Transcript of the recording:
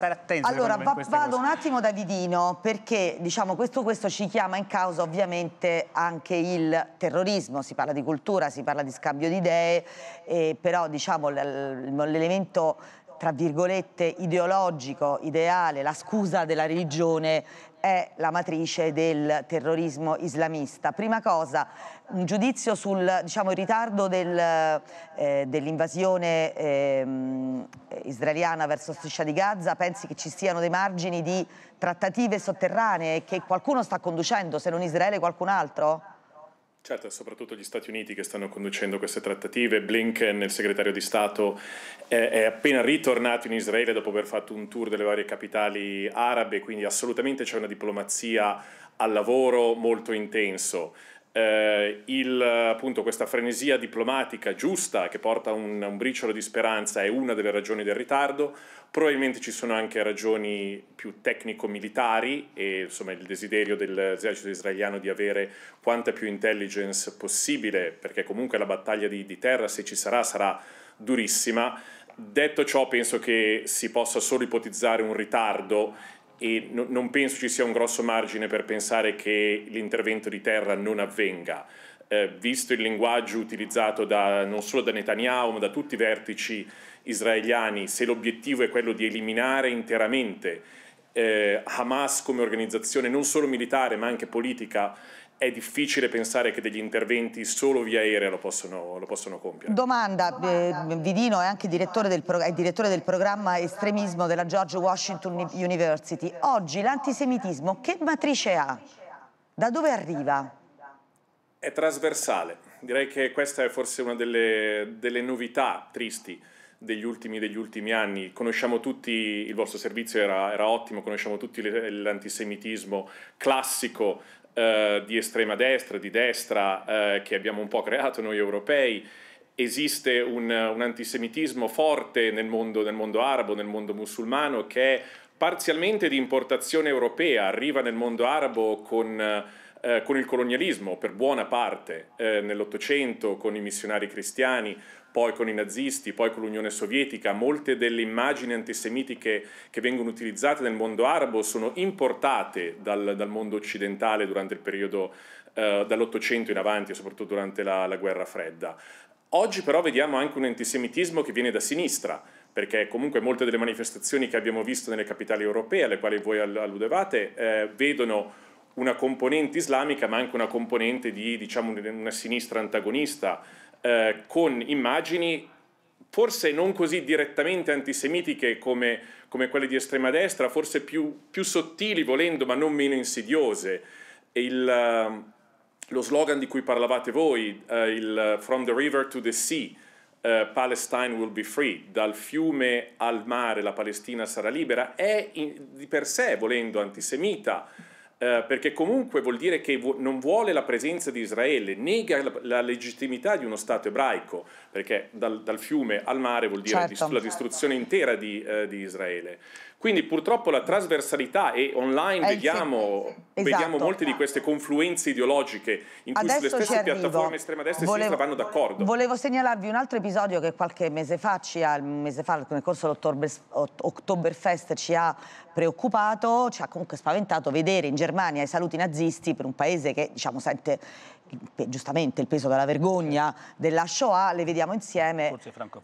Attenso, allora va, vado cose. un attimo da Didino perché diciamo, questo, questo, ci chiama in causa ovviamente anche il terrorismo, si parla di cultura, si parla di scambio di idee, eh, però diciamo, l'elemento tra virgolette, ideologico, ideale, la scusa della religione è la matrice del terrorismo islamista. Prima cosa, un giudizio sul diciamo, ritardo del, eh, dell'invasione eh, israeliana verso Striscia di Gaza, pensi che ci siano dei margini di trattative sotterranee che qualcuno sta conducendo, se non Israele qualcun altro? Certo, soprattutto gli Stati Uniti che stanno conducendo queste trattative. Blinken, il segretario di Stato, è appena ritornato in Israele dopo aver fatto un tour delle varie capitali arabe, quindi assolutamente c'è una diplomazia al lavoro molto intenso eh, il, appunto, questa frenesia diplomatica giusta che porta un, un briciolo di speranza è una delle ragioni del ritardo, probabilmente ci sono anche ragioni più tecnico-militari e insomma, il desiderio dell'esercito israeliano di avere quanta più intelligence possibile, perché comunque la battaglia di, di terra, se ci sarà, sarà durissima. Detto ciò, penso che si possa solo ipotizzare un ritardo e no, non penso ci sia un grosso margine per pensare che l'intervento di terra non avvenga. Eh, visto il linguaggio utilizzato da, non solo da Netanyahu ma da tutti i vertici israeliani, se l'obiettivo è quello di eliminare interamente eh, Hamas come organizzazione non solo militare ma anche politica è difficile pensare che degli interventi solo via aerea lo possono, lo possono compiere. Domanda, eh, Vidino è anche direttore del, è direttore del, programma Estremismo della George Washington University. Oggi l'antisemitismo che matrice ha? Da dove arriva? È trasversale, direi che questa è forse una delle, delle novità tristi. Degli ultimi, degli ultimi, anni. Conosciamo tutti, il vostro servizio era, era ottimo, conosciamo tutti l'antisemitismo classico eh, di estrema destra, di destra, eh, che abbiamo un po' creato noi europei. Esiste un, un antisemitismo forte nel mondo, nel mondo arabo, nel mondo musulmano, che è parzialmente di importazione europea, arriva nel mondo arabo con eh, eh, con il colonialismo per buona parte eh, nell'Ottocento, con i missionari cristiani, poi con i nazisti, poi con l'Unione Sovietica. Molte delle immagini antisemitiche che vengono utilizzate nel mondo arabo sono importate dal, dal mondo occidentale durante il periodo eh, dall'Ottocento in avanti, soprattutto durante la, la guerra fredda. Oggi però vediamo anche un antisemitismo che viene da sinistra, perché comunque molte delle manifestazioni che abbiamo visto nelle capitali europee, alle quali voi alludevate, eh, vedono una componente islamica ma anche una componente di diciamo, una sinistra antagonista, eh, con immagini forse non così direttamente antisemitiche come, come quelle di estrema destra, forse più, più, sottili volendo ma non meno insidiose. Il, eh, lo slogan di cui parlavate voi, eh, il From the River to the Sea, Uh, Palestine will be free, dal fiume al mare la Palestina sarà libera, è in, di per sé, volendo, antisemita, eh, perché comunque vuol dire che vu- non vuole la presenza di Israele, nega la, la legittimità di uno Stato ebraico, perché dal, dal fiume al mare vuol dire certo. dist- la distruzione intera di, eh, di, Israele. Quindi purtroppo la trasversalità e online eh, vediamo, Esatto. vediamo, molte di queste confluenze ideologiche in cui Adesso le stesse piattaforme estrema destra e sinistra vanno d'accordo. Volevo segnalarvi un altro episodio che qualche mese fa, ci ha, mese fa nel corso dell'Oktoberfest ci ha preoccupato, ci ha comunque spaventato vedere in generale Germania ai saluti nazisti per un paese che diciamo, sente giustamente il peso della vergogna della Shoah, le vediamo insieme. Forse Franco.